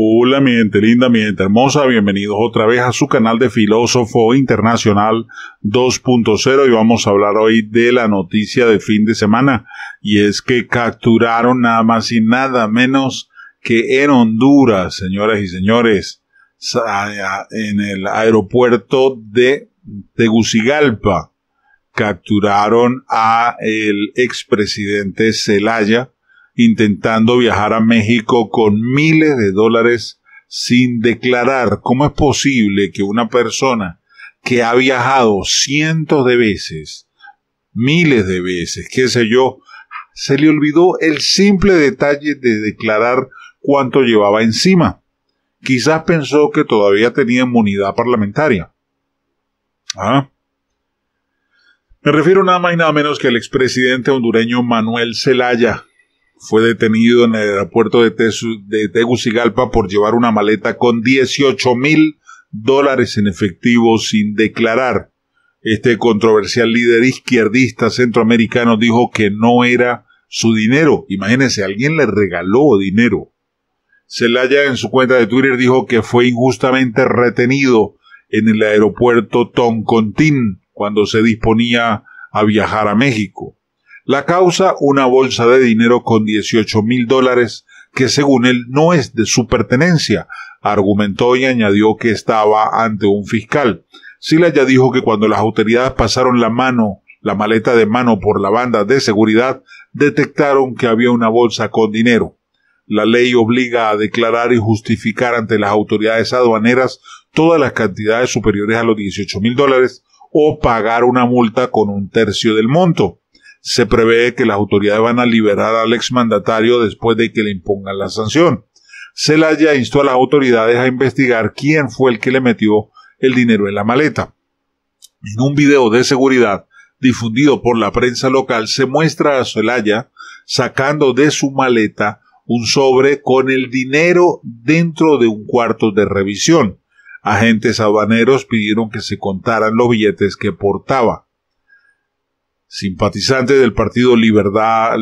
Hola mi gente linda, mi gente hermosa, bienvenidos otra vez a su canal de Filósofo Internacional 2.0 y vamos a hablar hoy de la noticia de fin de semana y es que capturaron nada más y nada menos que en Honduras, señoras y señores, en el aeropuerto de Tegucigalpa capturaron a el expresidente Zelaya intentando viajar a México con miles de dólares sin declarar. ¿Cómo es posible que una persona que ha viajado cientos de veces, miles de veces, qué sé yo, se le olvidó el simple detalle de declarar cuánto llevaba encima? Quizás pensó que todavía tenía inmunidad parlamentaria. ¿Ah? Me refiero nada más y nada menos que al expresidente hondureño Manuel Zelaya, fue detenido en el aeropuerto de, Tegucigalpa por llevar una maleta con 18 mil dólares en efectivo sin declarar. Este controversial líder izquierdista centroamericano dijo que no era su dinero. Imagínense, alguien le regaló dinero. Celaya en su cuenta de Twitter dijo que fue injustamente retenido en el aeropuerto Toncontín cuando se disponía a viajar a México. La causa, una bolsa de dinero con 18 mil dólares que según él no es de su pertenencia, argumentó y añadió que estaba ante un fiscal. Sila ya dijo que cuando las autoridades pasaron la mano, la maleta de mano por la banda de seguridad, detectaron que había una bolsa con dinero. La ley obliga a declarar y justificar ante las autoridades aduaneras todas las cantidades superiores a los 18 mil dólares o pagar una multa con un tercio del monto se prevé que las autoridades van a liberar al exmandatario después de que le impongan la sanción. Zelaya instó a las autoridades a investigar quién fue el que le metió el dinero en la maleta. En un video de seguridad difundido por la prensa local se muestra a Zelaya sacando de su maleta un sobre con el dinero dentro de un cuarto de revisión. Agentes habaneros pidieron que se contaran los billetes que portaba. Simpatizantes del partido Libertad,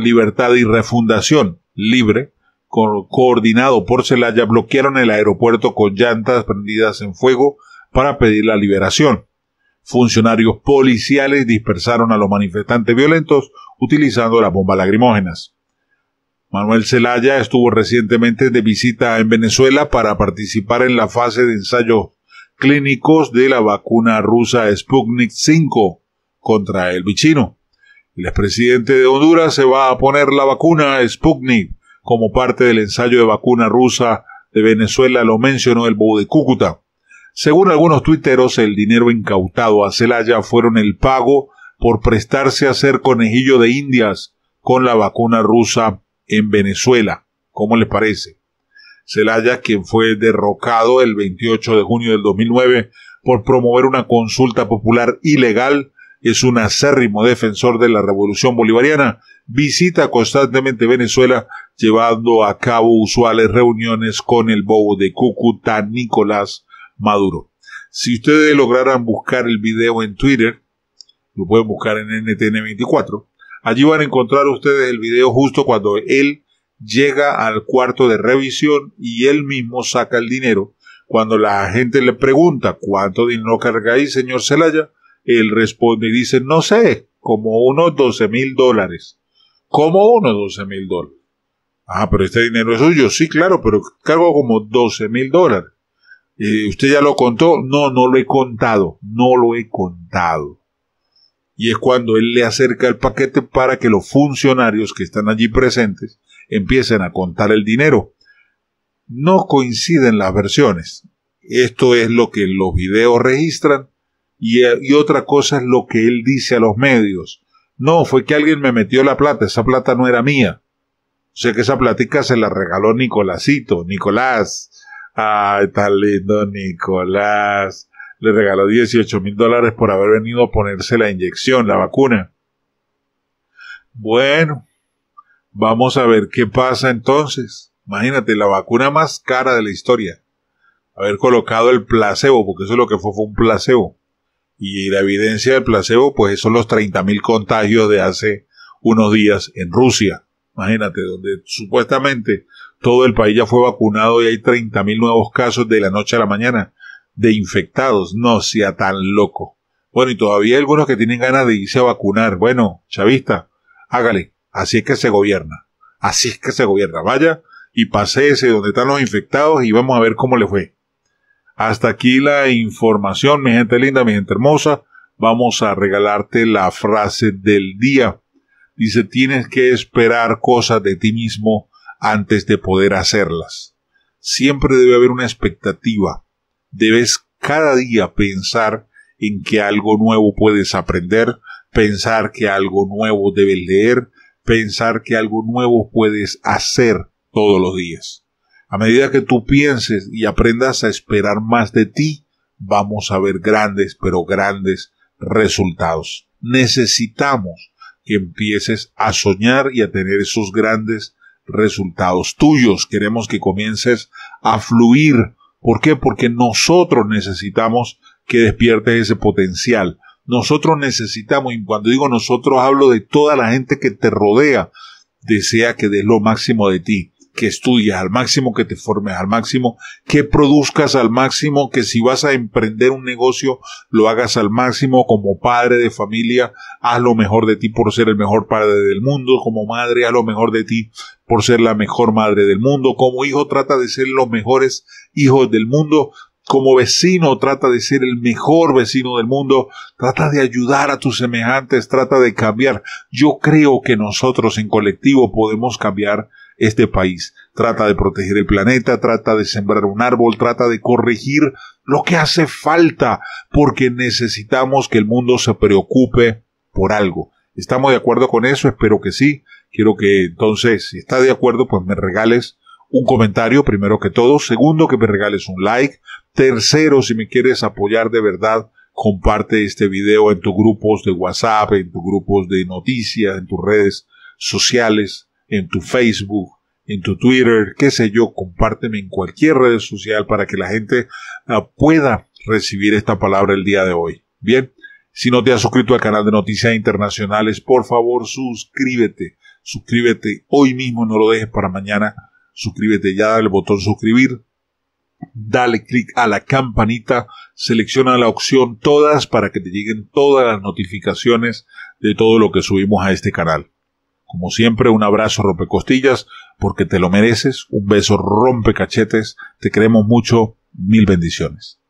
y Refundación Libre, coordinado por Celaya, bloquearon el aeropuerto con llantas prendidas en fuego para pedir la liberación. Funcionarios policiales dispersaron a los manifestantes violentos utilizando las bombas lacrimógenas. Manuel Zelaya estuvo recientemente de visita en Venezuela para participar en la fase de ensayos clínicos de la vacuna rusa Sputnik V contra el bichino. El expresidente de Honduras se va a poner la vacuna Sputnik como parte del ensayo de vacuna rusa de Venezuela, lo mencionó el Bobo de Cúcuta. Según algunos tuiteros, el dinero incautado a Celaya fueron el pago por prestarse a ser conejillo de indias con la vacuna rusa en Venezuela. ¿Cómo les parece? Celaya, quien fue derrocado el 28 de junio del 2009 por promover una consulta popular ilegal, es un acérrimo defensor de la revolución bolivariana, visita constantemente Venezuela, llevando a cabo usuales reuniones con el bobo de Cúcuta, Nicolás Maduro. Si ustedes lograran buscar el video en Twitter, lo pueden buscar en NTN24, allí van a encontrar ustedes el video justo cuando él llega al cuarto de revisión y él mismo saca el dinero. Cuando la gente le pregunta cuánto dinero carga señor Celaya, él responde y dice, no sé, como unos 12 mil dólares. ¿Cómo unos 12 mil dólares? Ah, pero este dinero es suyo. Sí, claro, pero cargo como 12 mil dólares. Eh, ¿Usted ya lo contó? No, no lo he contado. No lo he contado. Y es cuando él le acerca el paquete para que los funcionarios que están allí presentes empiecen a contar el dinero. No coinciden las versiones. Esto es lo que los videos registran y, otra cosa es lo que él dice a los medios. No, fue que alguien me metió la plata, esa plata no era mía. O sea que esa platica se la regaló Nicolásito, Nicolás. Ay, está lindo Nicolás. Le regaló 18 mil dólares por haber venido a ponerse la inyección, la vacuna. Bueno, vamos a ver qué pasa entonces. Imagínate, la vacuna más cara de la historia. Haber colocado el placebo, porque eso es lo que fue, fue un placebo. Y la evidencia del placebo, pues son los 30.000 contagios de hace unos días en Rusia. Imagínate, donde supuestamente todo el país ya fue vacunado y hay 30.000 nuevos casos de la noche a la mañana de infectados. No sea tan loco. Bueno, y todavía hay algunos que tienen ganas de irse a vacunar. Bueno, chavista, hágale. Así es que se gobierna. Así es que se gobierna. Vaya y pase ese donde están los infectados y vamos a ver cómo le fue. Hasta aquí la información, mi gente linda, mi gente hermosa. Vamos a regalarte la frase del día. Dice, tienes que esperar cosas de ti mismo antes de poder hacerlas. Siempre debe haber una expectativa. Debes cada día pensar en que algo nuevo puedes aprender, pensar que algo nuevo debes leer, pensar que algo nuevo puedes hacer todos los días. A medida que tú pienses y aprendas a esperar más de ti, vamos a ver grandes, pero grandes resultados. Necesitamos que empieces a soñar y a tener esos grandes resultados tuyos. Queremos que comiences a fluir. ¿Por qué? Porque nosotros necesitamos que despiertes ese potencial. Nosotros necesitamos, y cuando digo nosotros hablo de toda la gente que te rodea, desea que des lo máximo de ti que estudies al máximo, que te formes al máximo, que produzcas al máximo, que si vas a emprender un negocio, lo hagas al máximo, como padre de familia, haz lo mejor de ti por ser el mejor padre del mundo, como madre, haz lo mejor de ti por ser la mejor madre del mundo, como hijo trata de ser los mejores hijos del mundo, como vecino trata de ser el mejor vecino del mundo, trata de ayudar a tus semejantes, trata de cambiar. Yo creo que nosotros en colectivo podemos cambiar este país. Trata de proteger el planeta, trata de sembrar un árbol, trata de corregir lo que hace falta, porque necesitamos que el mundo se preocupe por algo. ¿Estamos de acuerdo con eso? Espero que sí. Quiero que entonces, si está de acuerdo, pues me regales un comentario, primero que todo. Segundo, que me regales un like. Tercero, si me quieres apoyar de verdad, comparte este video en tus grupos de WhatsApp, en tus grupos de noticias, en tus redes sociales en tu Facebook, en tu Twitter, qué sé yo, compárteme en cualquier red social para que la gente ah, pueda recibir esta palabra el día de hoy. Bien, si no te has suscrito al canal de Noticias Internacionales, por favor suscríbete, suscríbete hoy mismo, no lo dejes para mañana, suscríbete ya, dale el botón suscribir, dale clic a la campanita, selecciona la opción todas para que te lleguen todas las notificaciones de todo lo que subimos a este canal. Como siempre, un abrazo rompecostillas, porque te lo mereces, un beso rompecachetes, te queremos mucho, mil bendiciones.